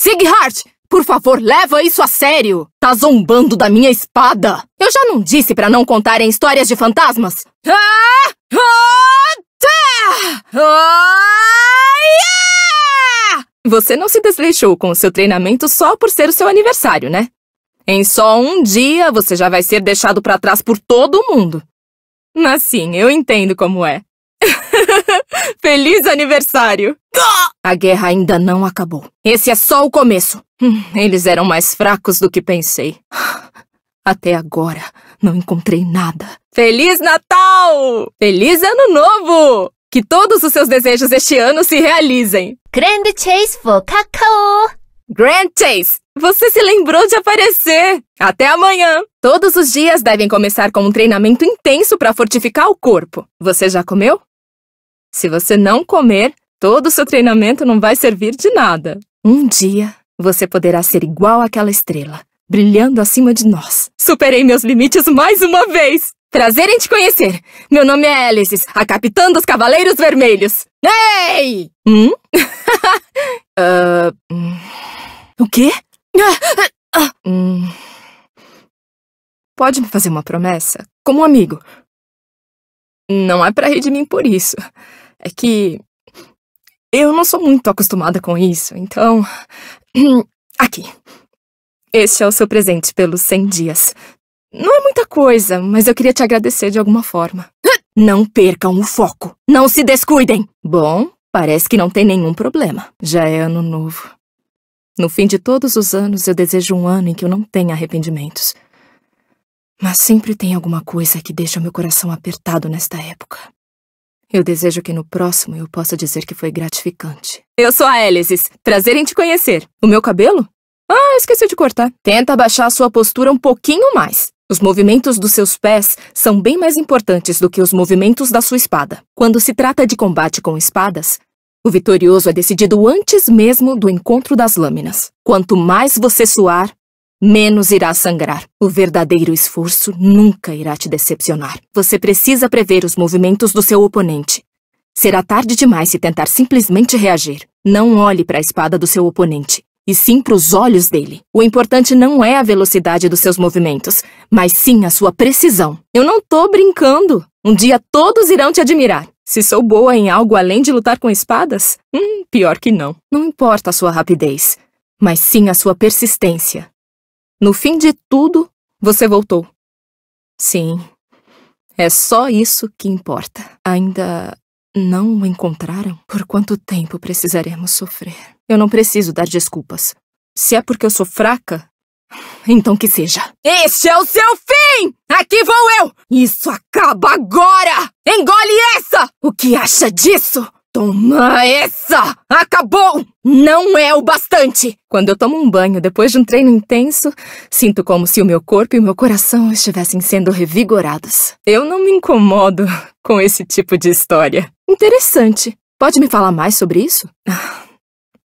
Sighart, por favor, leva isso a sério! Tá zombando da minha espada! Eu já não disse para não contarem histórias de fantasmas? Você não se desleixou com o seu treinamento só por ser o seu aniversário, né? Em só um dia você já vai ser deixado para trás por todo mundo. Mas sim, eu entendo como é. Feliz aniversário! A guerra ainda não acabou. Esse é só o começo. Hum, eles eram mais fracos do que pensei. Até agora, não encontrei nada. Feliz Natal! Feliz Ano Novo! Que todos os seus desejos este ano se realizem. Grand Chase for Cacao! Grand Chase, você se lembrou de aparecer! Até amanhã! Todos os dias devem começar com um treinamento intenso para fortificar o corpo. Você já comeu? Se você não comer, todo o seu treinamento não vai servir de nada. Um dia, você poderá ser igual àquela estrela, brilhando acima de nós. Superei meus limites mais uma vez! Prazer em te conhecer! Meu nome é Alice, a capitã dos Cavaleiros Vermelhos! Ei! Hum? uh, O quê? Ah, ah, hum. Pode me fazer uma promessa? Como um amigo. Não é para rir de mim por isso. É que eu não sou muito acostumada com isso, então. Aqui. Este é o seu presente pelos 100 dias. Não é muita coisa, mas eu queria te agradecer de alguma forma. Não percam o foco. Não se descuidem. Bom, parece que não tem nenhum problema. Já é ano novo. No fim de todos os anos, eu desejo um ano em que eu não tenha arrependimentos. Mas sempre tem alguma coisa que deixa meu coração apertado nesta época. Eu desejo que no próximo eu possa dizer que foi gratificante. Eu sou a Hélices. Prazer em te conhecer. O meu cabelo? Ah, esqueci de cortar. Tenta baixar a sua postura um pouquinho mais. Os movimentos dos seus pés são bem mais importantes do que os movimentos da sua espada. Quando se trata de combate com espadas, o vitorioso é decidido antes mesmo do encontro das lâminas. Quanto mais você suar, menos irá sangrar. O verdadeiro esforço nunca irá te decepcionar. Você precisa prever os movimentos do seu oponente. Será tarde demais se tentar simplesmente reagir. Não olhe para a espada do seu oponente, e sim para os olhos dele. O importante não é a velocidade dos seus movimentos, mas sim a sua precisão. Eu não tô brincando. Um dia todos irão te admirar. Se sou boa em algo além de lutar com espadas? Hum, pior que não. Não importa a sua rapidez, mas sim a sua persistência. No fim de tudo, você voltou. Sim, é só isso que importa. Ainda não o encontraram? Por quanto tempo precisaremos sofrer? Eu não preciso dar desculpas. Se é porque eu sou fraca, então que seja. Este é o seu fim! Aqui vou eu! Isso acaba agora! Engole essa! O que acha disso? Toma essa! Acabou! Não é o bastante! Quando eu tomo um banho depois de um treino intenso, sinto como se o meu corpo e o meu coração estivessem sendo revigorados. Eu não me incomodo com esse tipo de história. Interessante. Pode me falar mais sobre isso? Ah,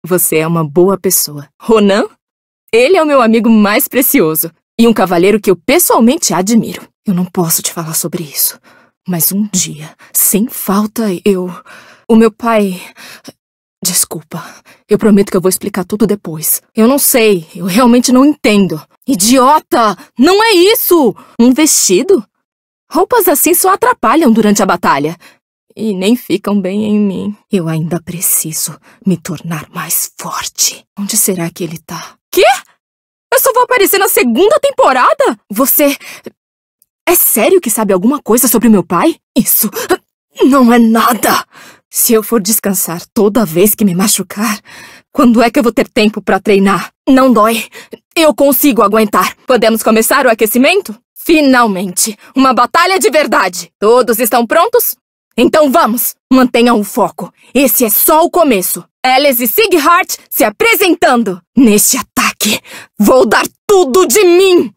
você é uma boa pessoa. Ronan? Ele é o meu amigo mais precioso e um cavalheiro que eu pessoalmente admiro. Eu não posso te falar sobre isso, mas um dia, sem falta, eu. O meu pai. Desculpa. Eu prometo que eu vou explicar tudo depois. Eu não sei. Eu realmente não entendo. Idiota! Não é isso! Um vestido? Roupas assim só atrapalham durante a batalha. E nem ficam bem em mim. Eu ainda preciso me tornar mais forte. Onde será que ele tá? Quê? Eu só vou aparecer na segunda temporada? Você. É sério que sabe alguma coisa sobre meu pai? Isso não é nada! Se eu for descansar toda vez que me machucar, quando é que eu vou ter tempo para treinar? Não dói. Eu consigo aguentar. Podemos começar o aquecimento? Finalmente! Uma batalha de verdade! Todos estão prontos? Então vamos! Mantenham o foco. Esse é só o começo. Alice e Sigheart se apresentando! Neste ataque, vou dar tudo de mim!